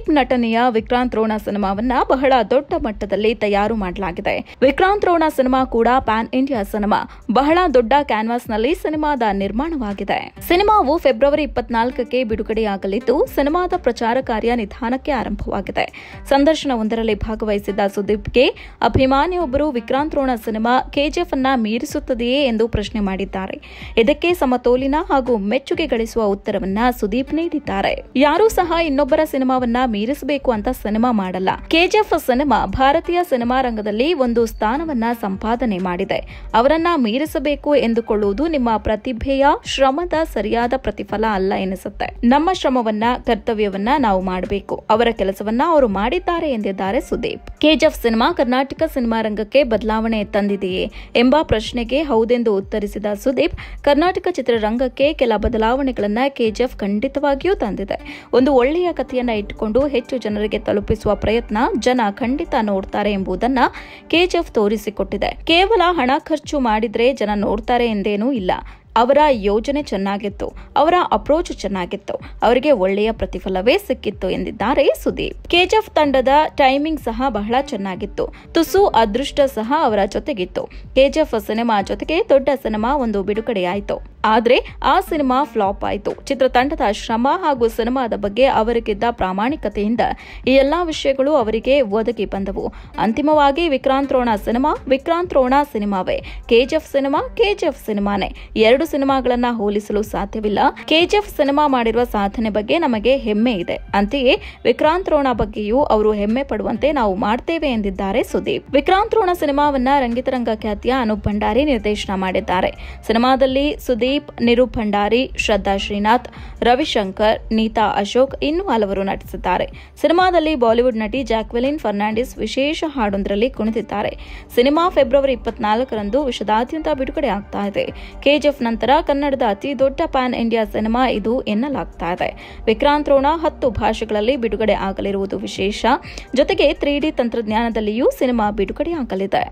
ದೀಪ್ ನಟನೆಯ ವಿಕ್ರಾಂತ್ ರೋಣ ಸಿನಿಮಾವನ್ನ ಬಹಳ ದೊಡ್ಡ ಮಟ್ಟದಲ್ಲಿ ತಯಾರು ಮಾಡಲಾಗಿದೆ ವಿಕ್ರಾಂತ್ ರೋಣ ಸಿನಿಮಾ ಕೂಡ ಪ್ಯಾನ್ ಇಂಡಿಯಾ ಸಿನಿಮಾ ಬಹಳ ದೊಡ್ಡ ಕ್ಯಾನ್ವಾಸ್ ನಲ್ಲಿ ಸಿನಿಮಾದ ನಿರ್ಮಾಣವಾಗಿದೆ ಸಿನಿಮಾವು ಫೆಬ್ರವರಿ ಇಪ್ಪತ್ನಾಲ್ಕಕ್ಕೆ ಬಿಡುಗಡೆಯಾಗಲಿದ್ದು ಸಿನಿಮಾದ ಪ್ರಚಾರ ಕಾರ್ಯ ನಿಧಾನಕ್ಕೆ ಆರಂಭವಾಗಿದೆ ಸಂದರ್ಶನವೊಂದರಲ್ಲಿ ಭಾಗವಹಿಸಿದ್ದ ಸುದೀಪ್ಗೆ ಅಭಿಮಾನಿಯೊಬ್ಬರು ವಿಕ್ರಾಂತ್ ರೋಣ ಸಿನಿಮಾ ಕೆಜಿಎಫ್ ಅನ್ನ ಮೀರಿಸುತ್ತದೆಯೇ ಎಂದು ಪ್ರಶ್ನೆ ಮಾಡಿದ್ದಾರೆ ಇದಕ್ಕೆ ಸಮತೋಲಿನ ಹಾಗೂ ಮೆಚ್ಚುಗೆ ಗಳಿಸುವ ಉತ್ತರವನ್ನ ಸುದೀಪ್ ನೀಡಿದ್ದಾರೆ ಯಾರೂ ಸಹ ಇನ್ನೊಬ್ಬರ ಸಿನಿಮಾವನ್ನ ಮೀರಿಸಬೇಕು ಅಂತ ಸಿನಿಮಾ ಮಾಡಲ್ಲ ಕೆಜಿಎಫ್ ಸಿನಿಮಾ ಭಾರತೀಯ ಸಿನಿಮಾ ರಂಗದಲ್ಲಿ ಒಂದು ಸ್ಥಾನವನ್ನ ಸಂಪಾದನೆ ಮಾಡಿದೆ ಅವರನ್ನ ಮೀರಿಸಬೇಕು ಎಂದುಕೊಳ್ಳುವುದು ನಿಮ್ಮ ಪ್ರತಿಭೆಯ ಶ್ರಮದ ಸರಿಯಾದ ಪ್ರತಿಫಲ ಅಲ್ಲ ಎನಿಸುತ್ತೆ ನಮ್ಮ ಶ್ರಮವನ್ನ ಕರ್ತವ್ಯವನ್ನ ನಾವು ಮಾಡಬೇಕು ಅವರ ಕೆಲಸವನ್ನ ಅವರು ಮಾಡಿದ್ದಾರೆ ಎಂದಿದ್ದಾರೆ Sudeep KGF cinema Karnataka cinema ರಂಗಕ್ಕೆ ಬದಲಾವಣೆ ತಂದಿದೆಯೇ ಎಂಬ ಪ್ರಶ್ನೆಗೆ ಹೌದೆಂದು ಉತ್ತರಿಸಿದ ಸುದೀಪ್ ಕರ್ನಾಟಕ ಚಿತ್ರರಂಗಕ್ಕೆ ಕೆಲ ಬದಲಾವಣೆಗಳನ್ನ ಕೆಜಿಎಫ್ ಖಂಡಿತವಾಗಿಯೂ ತಂದಿದೆ ಒಂದು ಒಳ್ಳೆಯ ಕಥೆಯನ್ನ ಇಟ್ಟುಕೊಂಡು ಹೆಚ್ಚು ಜನರಿಗೆ ತಲುಪಿಸುವ ಪ್ರಯತ್ನ ಜನ ಖಂಡಿತ ನೋಡ್ತಾರೆ ಎಂಬುದನ್ನ ಕೆಜಿಎಫ್ ತೋರಿಸಿಕೊಟ್ಟಿದೆ ಕೇವಲ ಹಣ ಖರ್ಚು ಮಾಡಿದ್ರೆ ಜನ ನೋಡ್ತಾರೆ ಎಂದೇನೂ ಇಲ್ಲ ಅವರ ಯೋಜನೆ ಚೆನ್ನಾಗಿತ್ತು ಅವರ ಅಪ್ರೋಚ್ ಚೆನ್ನಾಗಿತ್ತು ಅವರಿಗೆ ಒಳ್ಳೆಯ ಪ್ರತಿಫಲವೇ ಸಿಕ್ಕಿತ್ತು ಎಂದಿದ್ದಾರೆ ಸುದೀಪ್ ಕೆಜಿಎಫ್ ತಂಡದ ಟೈಮಿಂಗ್ ಸಹ ಬಹಳ ಚೆನ್ನಾಗಿತ್ತು ತುಸು ಅದೃಷ್ಟ ಸಹ ಅವರ ಜೊತೆಗಿತ್ತು ಕೆಜಿಎಫ್ ಸಿನಿಮಾ ಜೊತೆಗೆ ದೊಡ್ಡ ಸಿನಿಮಾ ಒಂದು ಬಿಡುಗಡೆಯಾಯಿತು ಆದರೆ ಆ ಸಿನಿಮಾ ಫ್ಲಾಪ್ ಆಯಿತು ಚಿತ್ರತಂಡದ ಶ್ರಮ ಹಾಗೂ ಸಿನಿಮಾದ ಬಗ್ಗೆ ಅವರಿಗಿದ್ದ ಪ್ರಾಮಾಣಿಕತೆಯಿಂದ ಈ ಎಲ್ಲಾ ವಿಷಯಗಳು ಅವರಿಗೆ ಒದಗಿ ಬಂದವು ಅಂತಿಮವಾಗಿ ವಿಕ್ರಾಂತ್ ರೋಣ ಸಿನಿಮಾ ವಿಕ್ರಾಂತ್ ರೋಣ ಸಿನಿಮಾವೇ ಕೆಜಿಎಫ್ ಸಿನಿಮಾ ಕೆಜಿಎಫ್ ಸಿನಿಮಾನೇ ಎರಡು ಸಿನಿಮಾಗಳನ್ನ ಹೋಲಿಸಲು ಸಾಧ್ಯವಿಲ್ಲ ಕೆಜಿಎಫ್ ಸಿನಿಮಾ ಮಾಡಿರುವ ಸಾಧನೆ ಬಗ್ಗೆ ನಮಗೆ ಹೆಮ್ಮೆ ಇದೆ ಅಂತೆಯೇ ವಿಕ್ರಾಂತ್ ರೋಣ ಬಗ್ಗೆಯೂ ಅವರು ಹೆಮ್ಮೆ ಪಡುವಂತೆ ನಾವು ಮಾಡ್ತೇವೆ ಎಂದಿದ್ದಾರೆ ಸುದೀಪ್ ವಿಕ್ರಾಂತ್ ರೋಣ ಸಿನಿಮಾವನ್ನ ರಂಗಿತರಂಗ ಖ್ಯಾತಿಯ ಅನೂಪ್ ಭಂಡಾರಿ ನಿರ್ದೇಶನ ಮಾಡಿದ್ದಾರೆ ಸಿನಿಮಾದಲ್ಲಿ ಸುದೀಪ್ ಪ್ರದೀಪ್ ನಿರು ಭಂಡಾರಿ ಶ್ರದ್ಧಾ ಶ್ರೀನಾಥ್ ರವಿಶಂಕರ್ ನೀತಾ ಅಶೋಕ್ ಇನ್ನೂ ಹಲವರು ನಟಿಸಿದ್ದಾರೆ ಸಿನಿಮಾದಲ್ಲಿ ಬಾಲಿವುಡ್ ನಟಿ ಜಾಕ್ವೆಲಿನ್ ಫರ್ನಾಂಡಿಸ್ ವಿಶೇಷ ಹಾಡೊಂದರಲ್ಲಿ ಕುಣಿತಿದ್ದಾರೆ ಸಿನಿಮಾ ಫೆಬ್ರವರಿ ಇಪ್ಪತ್ನಾಲ್ಕರಂದು ವಿಶ್ವದಾದ್ಯಂತ ಬಿಡುಗಡೆ ಆಗ್ತಾ ಇದೆ ಕೆಜಿಎಫ್ ನಂತರ ಕನ್ನಡದ ಅತಿ ದೊಡ್ಡ ಪ್ಯಾನ್ ಇಂಡಿಯಾ ಸಿನಿಮಾ ಇದು ಎನ್ನಲಾಗ್ತಾ ಇದೆ ವಿಕ್ರಾಂತ್ ರೋಣ ಹತ್ತು ಭಾಷೆಗಳಲ್ಲಿ ಬಿಡುಗಡೆ ಆಗಲಿರುವುದು ವಿಶೇಷ ಜೊತೆಗೆ ತ್ರೀ ತಂತ್ರಜ್ಞಾನದಲ್ಲಿಯೂ ಸಿನಿಮಾ ಬಿಡುಗಡೆ ಆಗಲಿದೆ